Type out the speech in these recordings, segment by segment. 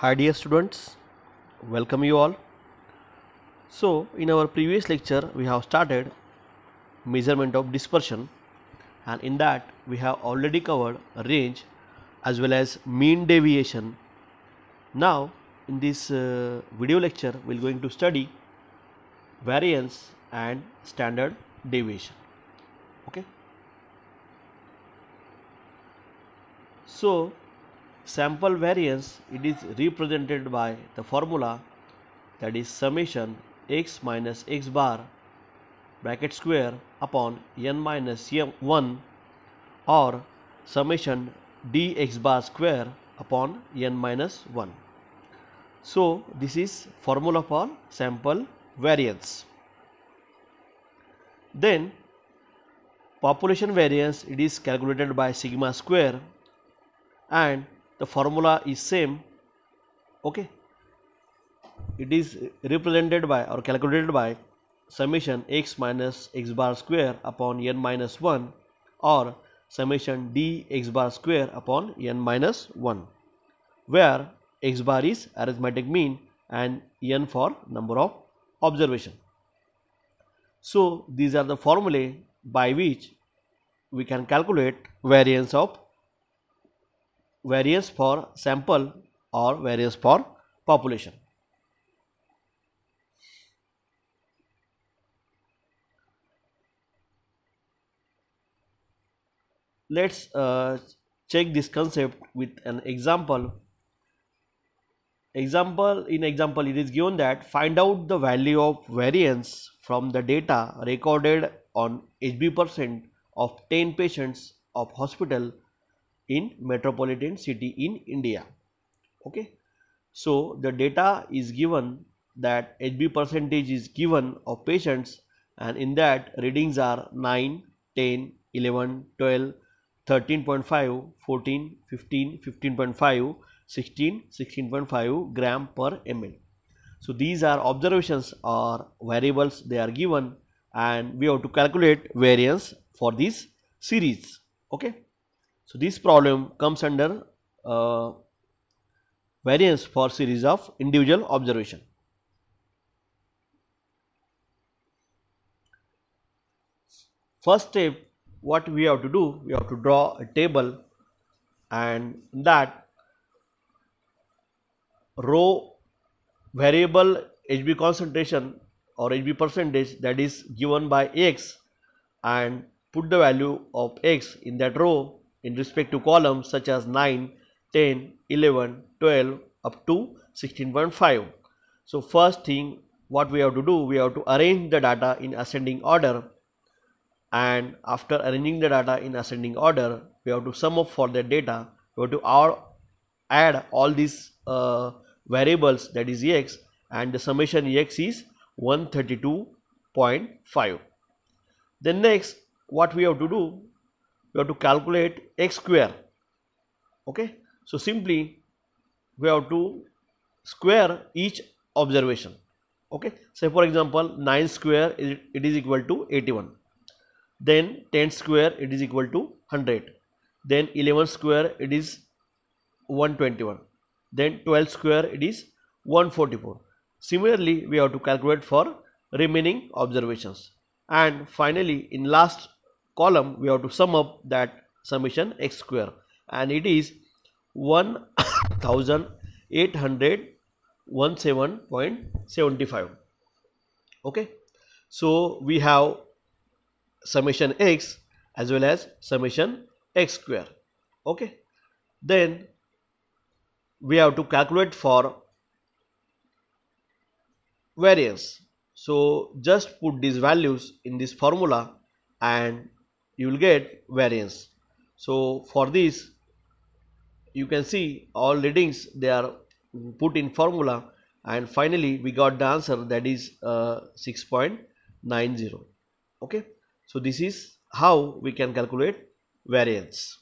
Hi dear students, welcome you all. So in our previous lecture we have started measurement of dispersion and in that we have already covered range as well as mean deviation. Now in this uh, video lecture we are going to study variance and standard deviation. Okay. So sample variance it is represented by the formula that is summation x minus x bar bracket square upon n minus m1 or summation dx bar square upon n minus 1. So, this is formula for sample variance. Then population variance it is calculated by sigma square and the formula is same okay it is represented by or calculated by summation x minus x bar square upon n minus 1 or summation d x bar square upon n minus 1 where x bar is arithmetic mean and n for number of observation. So these are the formulae by which we can calculate variance of varies for sample or varies for population. Let's uh, check this concept with an example. Example in example it is given that find out the value of variance from the data recorded on HB percent of 10 patients of hospital in metropolitan city in India okay so the data is given that HB percentage is given of patients and in that readings are 9 10 11 12 13.5 14 15 15.5 16 16.5 gram per ml so these are observations or variables they are given and we have to calculate variance for this series okay so this problem comes under uh, variance for series of individual observation. First step what we have to do we have to draw a table and that row variable HB concentration or HB percentage that is given by X and put the value of X in that row in respect to columns such as 9, 10, 11, 12 up to 16.5. So first thing what we have to do we have to arrange the data in ascending order and after arranging the data in ascending order we have to sum up for the data we have to add all these uh, variables that is ex and the summation ex is 132.5 then next what we have to do we have to calculate x square okay so simply we have to square each observation okay say for example 9 square it is equal to 81 then 10 square it is equal to 100 then 11 square it is 121 then 12 square it is 144 similarly we have to calculate for remaining observations and finally in last column we have to sum up that summation x square and it is 1817.75 okay so we have summation x as well as summation x square okay then we have to calculate for variance so just put these values in this formula and you will get variance. So for this you can see all readings they are put in formula and finally we got the answer that is uh, 6.90 okay so this is how we can calculate variance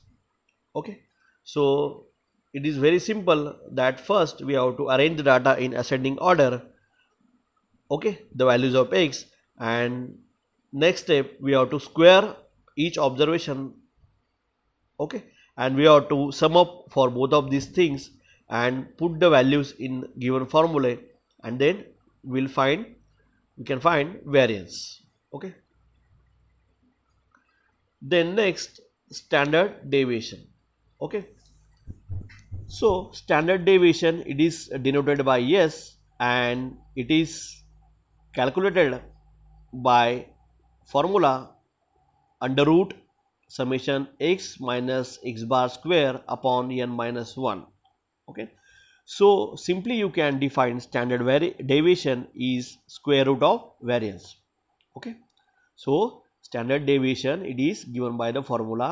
okay so it is very simple that first we have to arrange the data in ascending order okay the values of x and next step we have to square each observation okay and we have to sum up for both of these things and put the values in given formulae and then we'll find we can find variance okay then next standard deviation okay so standard deviation it is denoted by s and it is calculated by formula under root summation x minus x bar square upon n minus 1 okay so simply you can define standard deviation is square root of variance okay so standard deviation it is given by the formula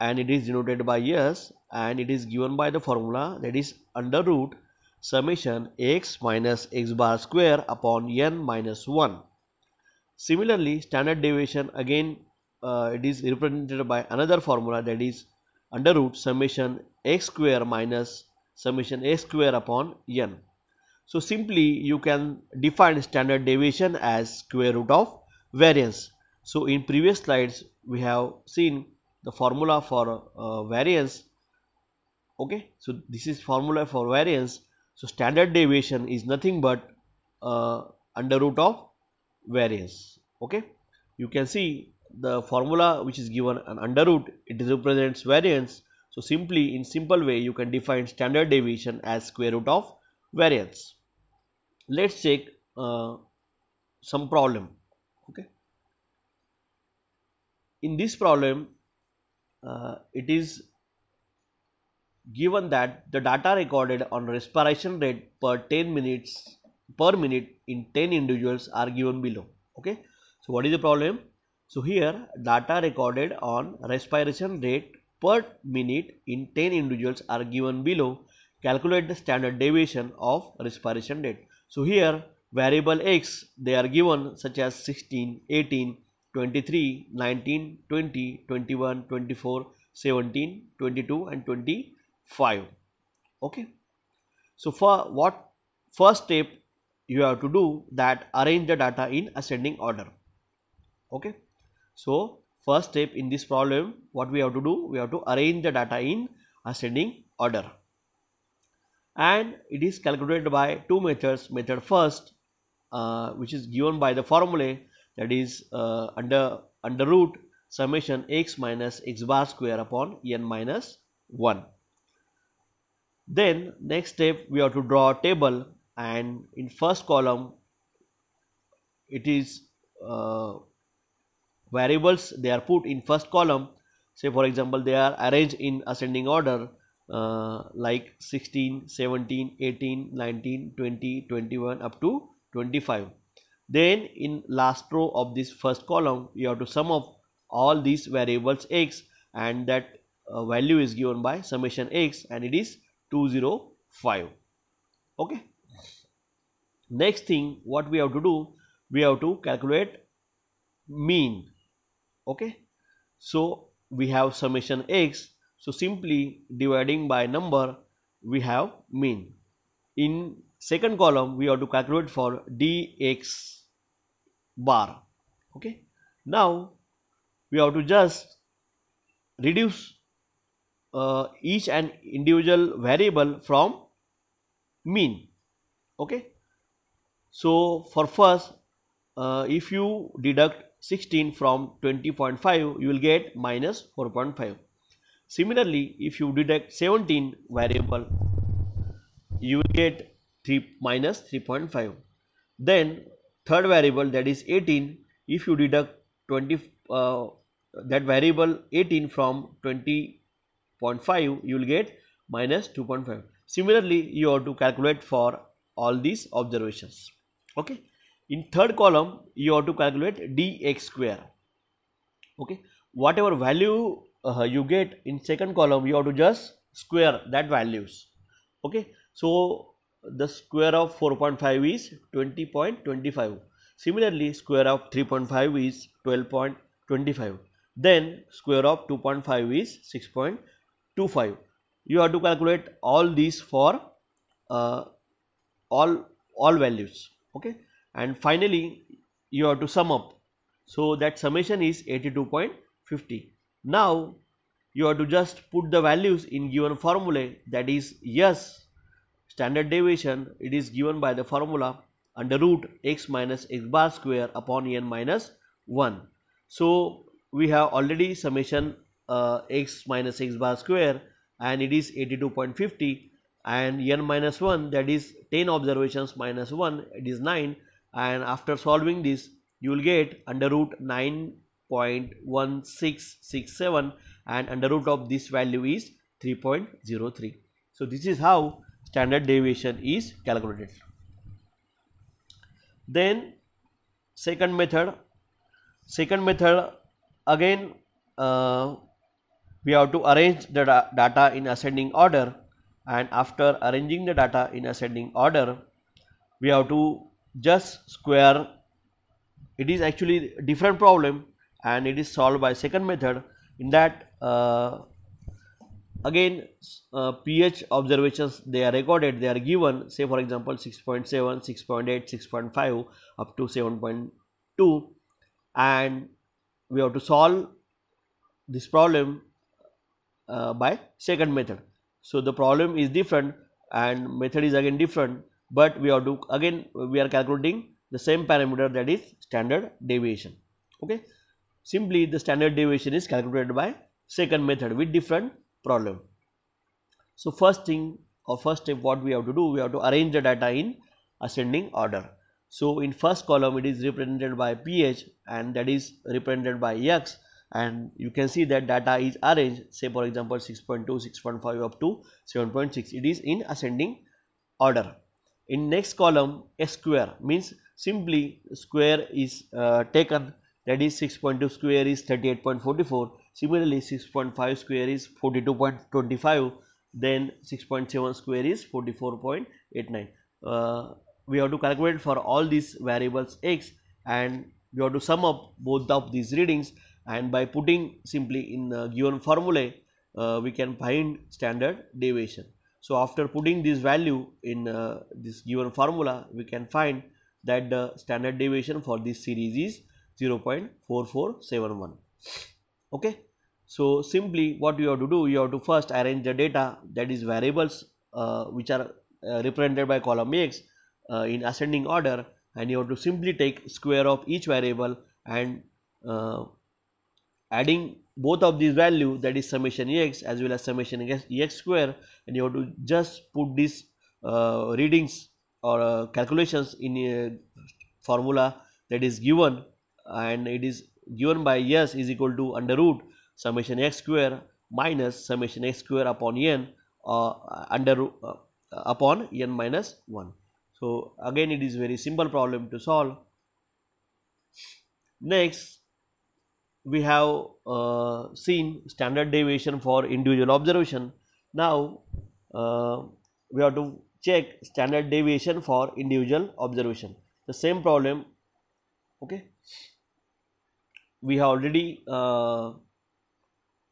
and it is denoted by s and it is given by the formula that is under root summation x minus x bar square upon n minus 1 similarly standard deviation again uh, it is represented by another formula that is under root summation x square minus summation x square upon n. So simply you can define standard deviation as square root of variance. So in previous slides we have seen the formula for uh, variance okay so this is formula for variance so standard deviation is nothing but uh, under root of variance okay you can see the formula which is given an under root it represents variance so simply in simple way you can define standard deviation as square root of variance let's check uh, some problem okay in this problem uh, it is given that the data recorded on respiration rate per 10 minutes per minute in 10 individuals are given below okay so what is the problem so here data recorded on respiration rate per minute in 10 individuals are given below. Calculate the standard deviation of respiration rate. So here variable x they are given such as 16, 18, 23, 19, 20, 21, 24, 17, 22 and 25. Okay. So for what first step you have to do that arrange the data in ascending order. Okay. So, first step in this problem, what we have to do? We have to arrange the data in ascending order. And it is calculated by two methods. Method first, uh, which is given by the formula that is uh, under under root summation x minus x bar square upon n minus 1. Then next step we have to draw a table and in first column it is uh, variables they are put in first column say for example they are arranged in ascending order uh, like 16 17 18 19 20 21 up to 25 then in last row of this first column you have to sum up all these variables x and that uh, value is given by summation x and it is 205 okay next thing what we have to do we have to calculate mean okay so we have summation x so simply dividing by number we have mean in second column we have to calculate for dx bar okay now we have to just reduce uh, each and individual variable from mean okay so for first uh, if you deduct 16 from 20.5 you will get minus 4.5 similarly if you deduct 17 variable you will get 3 minus 3.5 then third variable that is 18 if you deduct 20 uh, that variable 18 from 20.5 you will get minus 2.5 similarly you have to calculate for all these observations okay in third column you have to calculate dx square okay whatever value uh, you get in second column you have to just square that values okay so the square of 4.5 is 20.25 similarly square of 3.5 is 12.25 then square of 2.5 is 6.25 you have to calculate all these for uh, all all values okay and finally you have to sum up so that summation is 82.50 now you have to just put the values in given formula. that is yes standard deviation it is given by the formula under root x minus x bar square upon n minus 1 so we have already summation uh, x minus x bar square and it is 82.50 and n minus 1 that is 10 observations minus 1 it is 9 and after solving this you will get under root 9.1667 and under root of this value is 3.03 so this is how standard deviation is calculated then second method second method again uh, we have to arrange the da data in ascending order and after arranging the data in ascending order we have to just square it is actually different problem and it is solved by second method in that uh, again uh, pH observations they are recorded they are given say for example 6.7 6.8 6.5 up to 7.2 and we have to solve this problem uh, by second method so the problem is different and method is again different but we have to again we are calculating the same parameter that is standard deviation okay simply the standard deviation is calculated by second method with different problem so first thing or first step what we have to do we have to arrange the data in ascending order so in first column it is represented by ph and that is represented by x and you can see that data is arranged say for example 6.2 6.5 up to 7.6 it is in ascending order in next column a square means simply square is uh, taken that is 6.2 square is 38.44 similarly 6.5 square is 42.25 then 6.7 square is 44.89 uh, we have to calculate for all these variables x and we have to sum up both of these readings and by putting simply in uh, given formulae uh, we can find standard deviation so, after putting this value in uh, this given formula, we can find that the standard deviation for this series is 0.4471. Okay. So, simply what you have to do, you have to first arrange the data that is variables uh, which are uh, represented by column X uh, in ascending order and you have to simply take square of each variable and uh, adding both of these value that is summation x as well as summation x square and you have to just put these uh, readings or uh, calculations in a formula that is given and it is given by s is equal to under root summation x square minus summation x square upon n uh, under uh, upon n minus 1 so again it is very simple problem to solve next we have uh, seen standard deviation for individual observation. Now, uh, we have to check standard deviation for individual observation. The same problem, okay, we have already uh,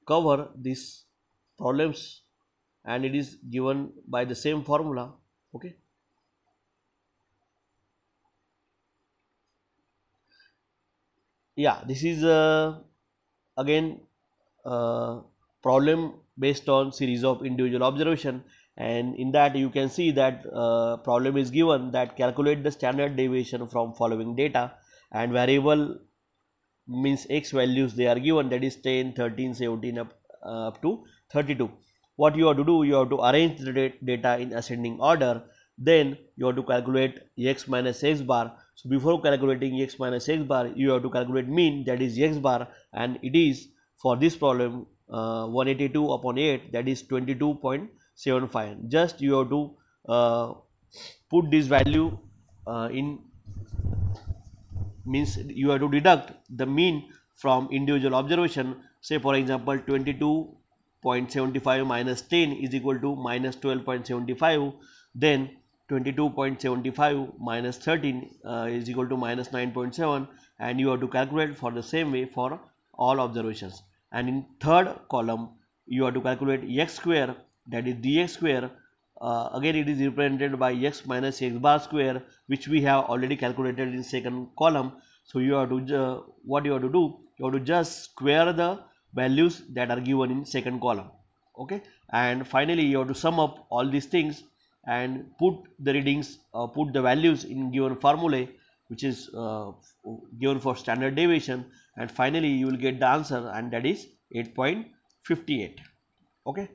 covered these problems and it is given by the same formula, okay. yeah this is uh, again uh, problem based on series of individual observation and in that you can see that uh, problem is given that calculate the standard deviation from following data and variable means x values they are given that is 10 13 17 up, uh, up to 32 what you have to do you have to arrange the data in ascending order then you have to calculate x minus x bar so before calculating x minus x bar, you have to calculate mean that is x bar and it is for this problem uh, 182 upon 8 that is 22.75. Just you have to uh, put this value uh, in means you have to deduct the mean from individual observation say for example 22.75 minus 10 is equal to minus 12.75 then 22.75 minus 13 uh, is equal to minus 9.7 and you have to calculate for the same way for all observations and in third column you have to calculate x square that is dx square uh, again it is represented by x minus x bar square which we have already calculated in second column so you have to uh, what you have to do you have to just square the values that are given in second column okay and finally you have to sum up all these things and put the readings uh, put the values in given formulae which is uh, given for standard deviation and finally you will get the answer and that is 8.58 okay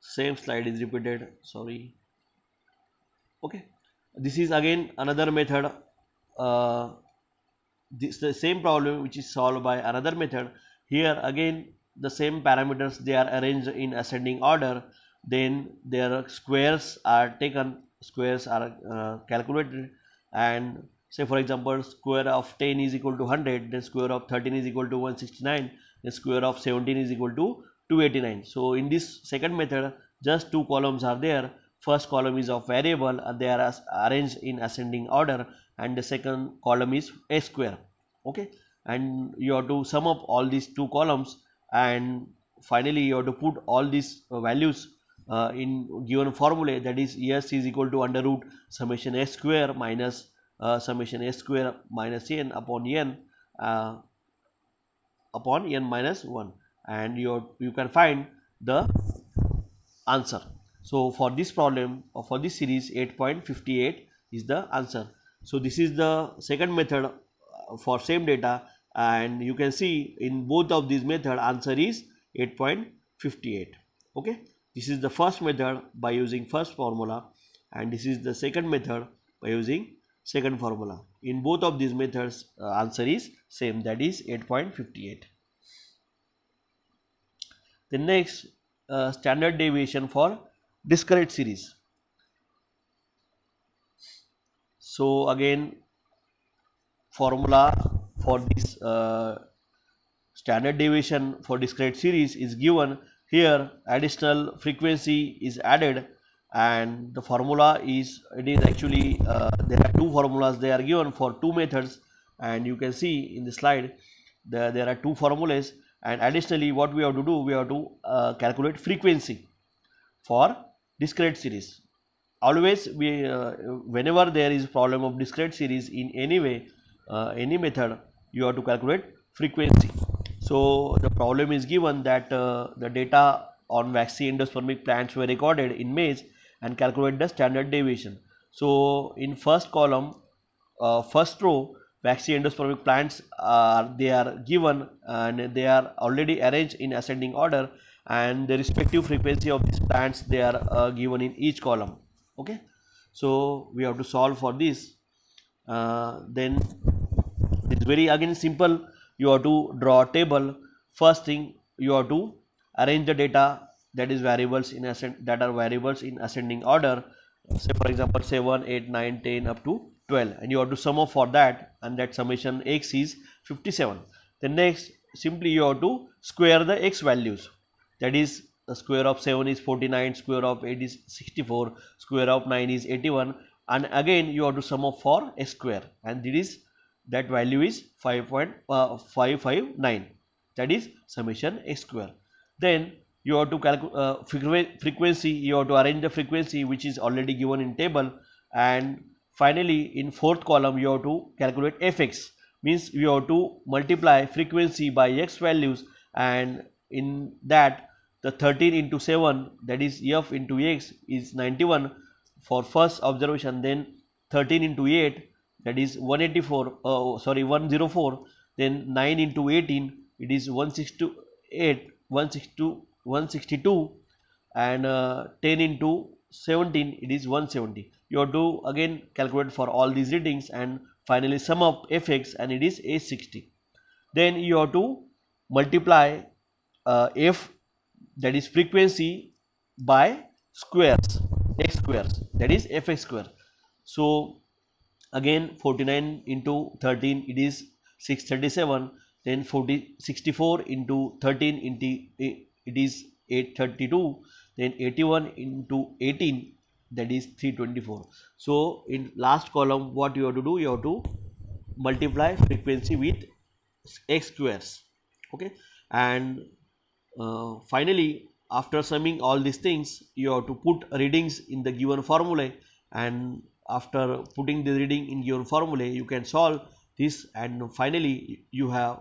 same slide is repeated sorry okay this is again another method uh, this the same problem which is solved by another method here again the same parameters they are arranged in ascending order then their squares are taken squares are uh, calculated and say for example square of 10 is equal to 100 then square of 13 is equal to 169 the square of 17 is equal to 289 so in this second method just two columns are there first column is of variable and they are arranged in ascending order and the second column is a square okay and you have to sum up all these two columns and finally you have to put all these uh, values uh, in given formulae that is s is equal to under root summation s square minus uh, summation s square minus n upon n uh, upon n minus 1 and you, you can find the answer. So, for this problem or uh, for this series 8.58 is the answer. So, this is the second method uh, for same data and you can see in both of these method answer is 8.58 okay this is the first method by using first formula and this is the second method by using second formula in both of these methods uh, answer is same that is 8.58 the next uh, standard deviation for discrete series so again formula for this uh, standard deviation for discrete series is given here additional frequency is added and the formula is it is actually uh, there are two formulas they are given for two methods and you can see in the slide the, there are two formulas and additionally what we have to do we have to uh, calculate frequency for discrete series always we uh, whenever there is problem of discrete series in any way uh, any method you have to calculate frequency so the problem is given that uh, the data on vaccine endospermic plants were recorded in maize and calculate the standard deviation so in first column uh, first row vaccine endospermic plants are they are given and they are already arranged in ascending order and the respective frequency of these plants they are uh, given in each column okay so we have to solve for this uh, then it's very again simple you have to draw a table first thing you have to arrange the data that is variables in ascend that are variables in ascending order say for example 7 8 9 10 up to 12 and you have to sum up for that and that summation x is 57 then next simply you have to square the x values that is the square of 7 is 49 square of 8 is 64 square of 9 is 81 and again you have to sum up for x square and this is that value is 5.559 uh, that is summation x square then you have to calculate uh, frequency you have to arrange the frequency which is already given in table and finally in fourth column you have to calculate fx means you have to multiply frequency by x values and in that the 13 into 7 that is f into x is 91 for first observation then 13 into 8 that is 184 uh, sorry 104 then 9 into 18 it is 168 162 162 and uh, 10 into 17 it is 170 you have to again calculate for all these readings and finally sum of fx and it is a 60 then you have to multiply uh, f that is frequency by squares x squares that is fx square so again 49 into 13 it is 637 then 40 64 into 13 into eh, it is 832 then 81 into 18 that is 324 so in last column what you have to do you have to multiply frequency with x squares okay and uh, finally after summing all these things you have to put readings in the given formula and after putting the reading in your formulae you can solve this and finally you have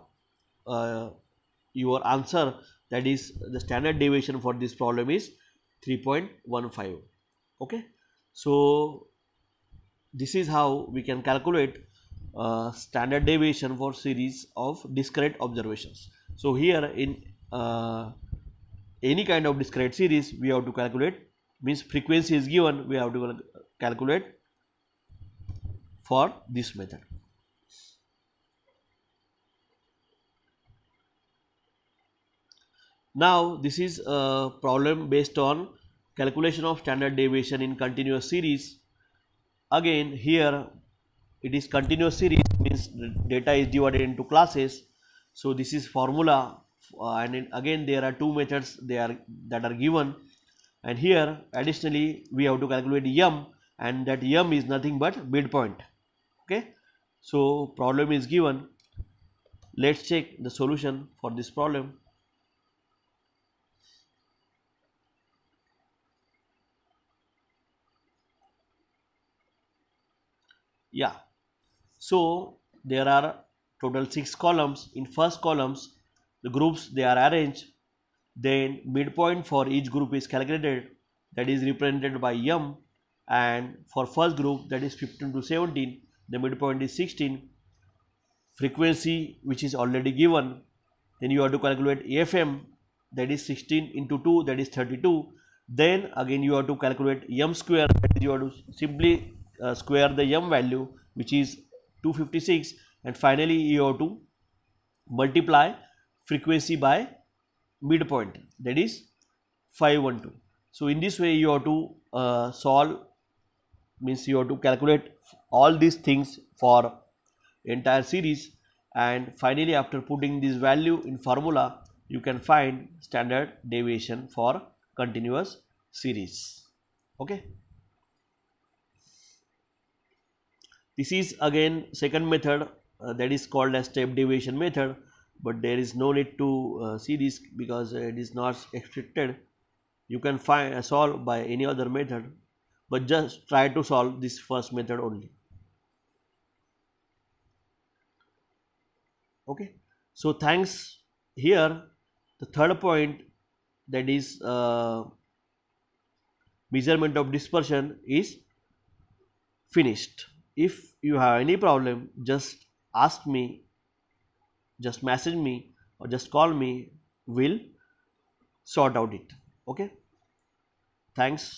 uh, your answer that is the standard deviation for this problem is 3.15 okay so this is how we can calculate uh, standard deviation for series of discrete observations so here in uh, any kind of discrete series we have to calculate means frequency is given we have to calculate for this method. Now this is a problem based on calculation of standard deviation in continuous series. Again here it is continuous series means data is divided into classes. So this is formula uh, and again there are two methods they are that are given and here additionally we have to calculate m and that m is nothing but midpoint okay so problem is given let's check the solution for this problem yeah so there are total six columns in first columns the groups they are arranged then midpoint for each group is calculated that is represented by m and for first group that is 15 to 17 the midpoint is 16 frequency which is already given then you have to calculate fm that is 16 into 2 that is 32 then again you have to calculate m square that is you have to simply uh, square the m value which is 256 and finally you have to multiply frequency by midpoint that is 512 so in this way you have to uh, solve means you have to calculate all these things for entire series and finally after putting this value in formula you can find standard deviation for continuous series okay this is again second method uh, that is called as step deviation method but there is no need to uh, see this because it is not expected. you can find uh, solve by any other method but just try to solve this first method only okay so thanks here the third point that is uh, measurement of dispersion is finished if you have any problem just ask me just message me or just call me will sort out it okay thanks